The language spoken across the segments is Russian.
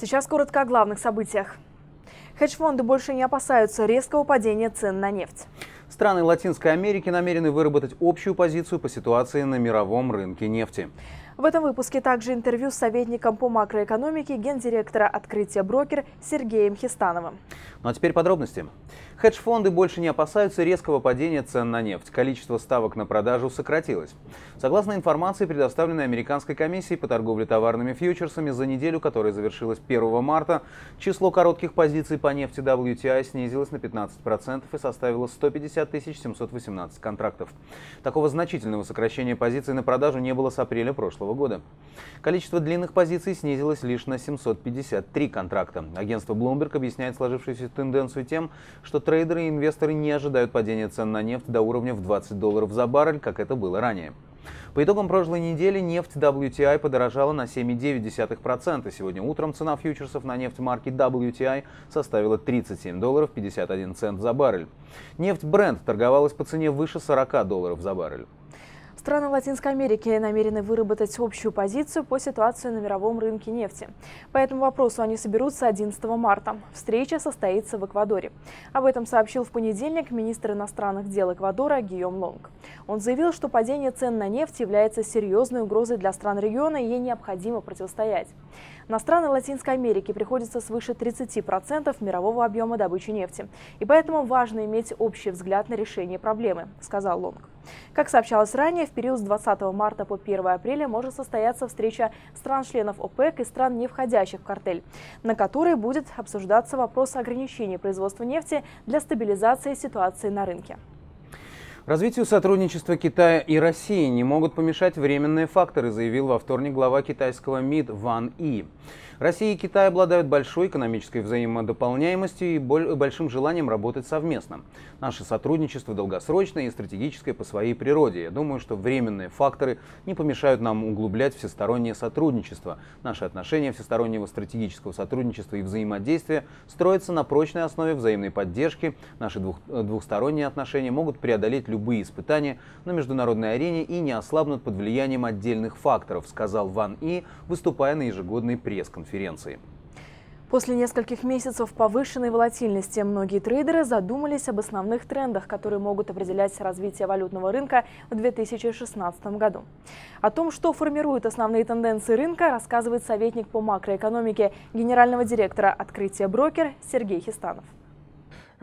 Сейчас коротко о главных событиях. Хедж-фонды больше не опасаются резкого падения цен на нефть. Страны Латинской Америки намерены выработать общую позицию по ситуации на мировом рынке нефти. В этом выпуске также интервью с советником по макроэкономике гендиректора «Открытия брокер» Сергеем Хистановым. Ну а теперь подробности. Хедж-фонды больше не опасаются резкого падения цен на нефть. Количество ставок на продажу сократилось. Согласно информации, предоставленной Американской комиссией по торговле товарными фьючерсами за неделю, которая завершилась 1 марта, число коротких позиций по нефти WTI снизилось на 15% и составило 150 718 контрактов. Такого значительного сокращения позиций на продажу не было с апреля прошлого года. Количество длинных позиций снизилось лишь на 753 контракта. Агентство Bloomberg объясняет сложившуюся тенденцию тем, что трейдеры и инвесторы не ожидают падения цен на нефть до уровня в 20 долларов за баррель, как это было ранее. По итогам прошлой недели нефть WTI подорожала на 7,9%. Сегодня утром цена фьючерсов на нефть марки WTI составила 37 долларов 51 цент за баррель. Нефть бренд торговалась по цене выше 40 долларов за баррель. Страны Латинской Америки намерены выработать общую позицию по ситуации на мировом рынке нефти. По этому вопросу они соберутся 11 марта. Встреча состоится в Эквадоре. Об этом сообщил в понедельник министр иностранных дел Эквадора Гийом Лонг. Он заявил, что падение цен на нефть является серьезной угрозой для стран региона и ей необходимо противостоять. На страны Латинской Америки приходится свыше 30% мирового объема добычи нефти. И поэтому важно иметь общий взгляд на решение проблемы, сказал Лонг. Как сообщалось ранее, в период с 20 марта по 1 апреля может состояться встреча стран-членов ОПЕК и стран, не входящих в картель, на которой будет обсуждаться вопрос ограничений производства нефти для стабилизации ситуации на рынке. Развитию сотрудничества Китая и России не могут помешать временные факторы, заявил во вторник глава китайского МИД Ван И. Россия и Китай обладают большой экономической взаимодополняемостью и большим желанием работать совместно. Наше сотрудничество долгосрочное и стратегическое по своей природе. Я думаю, что временные факторы не помешают нам углублять всестороннее сотрудничество. Наши отношения всестороннего стратегического сотрудничества и взаимодействия строятся на прочной основе взаимной поддержки. Наши двух, э, двухсторонние отношения могут преодолеть любые испытания на международной арене и не ослабнут под влиянием отдельных факторов, сказал Ван И, выступая на ежегодной пресс-конференции. После нескольких месяцев повышенной волатильности многие трейдеры задумались об основных трендах, которые могут определять развитие валютного рынка в 2016 году. О том, что формируют основные тенденции рынка, рассказывает советник по макроэкономике генерального директора «Открытия брокер» Сергей Хистанов.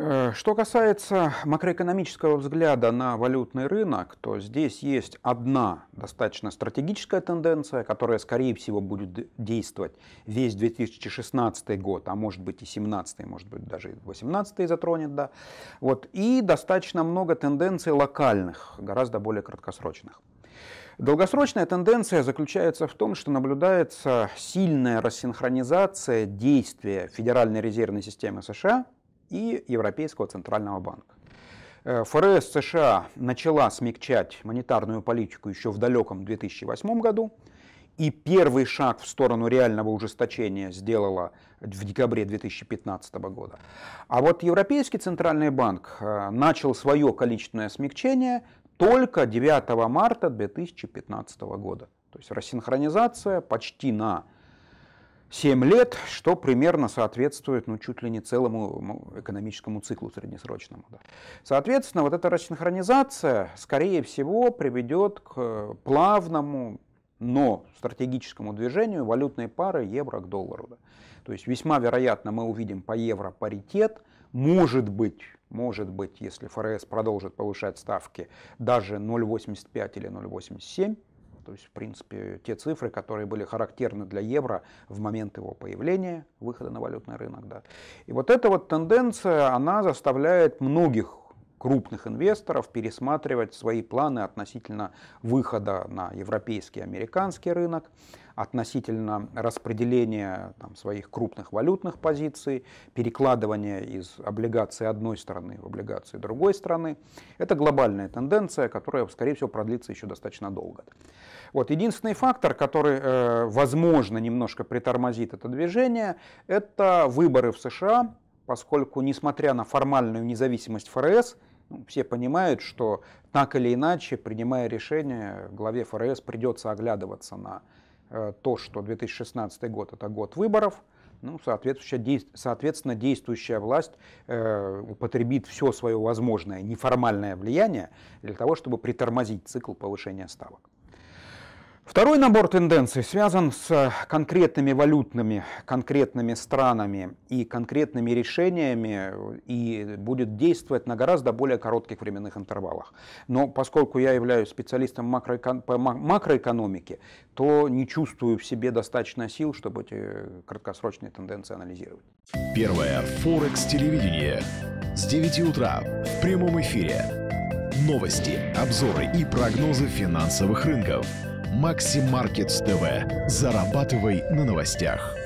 Э, что касается макроэкономического взгляда на валютный рынок, то здесь есть одна достаточно стратегическая тенденция, которая, скорее всего, будет действовать весь 2016 год, а может быть и 2017, может быть даже и 2018 затронет. Да. Вот. И достаточно много тенденций локальных, гораздо более краткосрочных. Долгосрочная тенденция заключается в том, что наблюдается сильная рассинхронизация действия Федеральной резервной системы США – и Европейского центрального банка. Э, ФРС США начала смягчать монетарную политику еще в далеком 2008 году, и первый шаг в сторону реального ужесточения сделала в декабре 2015 года. А вот Европейский центральный банк э, начал свое количественное смягчение только 9 марта 2015 года. То есть рассинхронизация почти на 7 лет, что примерно соответствует ну, чуть ли не целому ну, экономическому циклу среднесрочному. Да. Соответственно, вот эта рассинхронизация, скорее всего, приведет к плавному, но стратегическому движению валютной пары евро к доллару. Да. То есть весьма вероятно мы увидим по евро паритет, может быть, может быть, если ФРС продолжит повышать ставки, даже 0,85 или 0,87 то есть, в принципе, те цифры, которые были характерны для евро в момент его появления, выхода на валютный рынок. Да. И вот эта вот тенденция, она заставляет многих крупных инвесторов пересматривать свои планы относительно выхода на европейский и американский рынок, относительно распределения там, своих крупных валютных позиций, перекладывания из облигаций одной страны в облигации другой страны. Это глобальная тенденция, которая, скорее всего, продлится еще достаточно долго. Вот, единственный фактор, который, э, возможно, немножко притормозит это движение, это выборы в США, поскольку, несмотря на формальную независимость ФРС, ну, все понимают, что так или иначе, принимая решение, главе ФРС придется оглядываться на Э, то, что 2016 год – это год выборов, ну, соответственно, действующая власть э, употребит все свое возможное неформальное влияние для того, чтобы притормозить цикл повышения ставок. Второй набор тенденций связан с конкретными валютными, конкретными странами и конкретными решениями и будет действовать на гораздо более коротких временных интервалах. Но поскольку я являюсь специалистом макроэкон... по макроэкономике, то не чувствую в себе достаточно сил, чтобы эти краткосрочные тенденции анализировать. Первое. Форекс телевидение. С 9 утра в прямом эфире. Новости, обзоры и прогнозы финансовых рынков – Максимаркетс ТВ. Зарабатывай на новостях.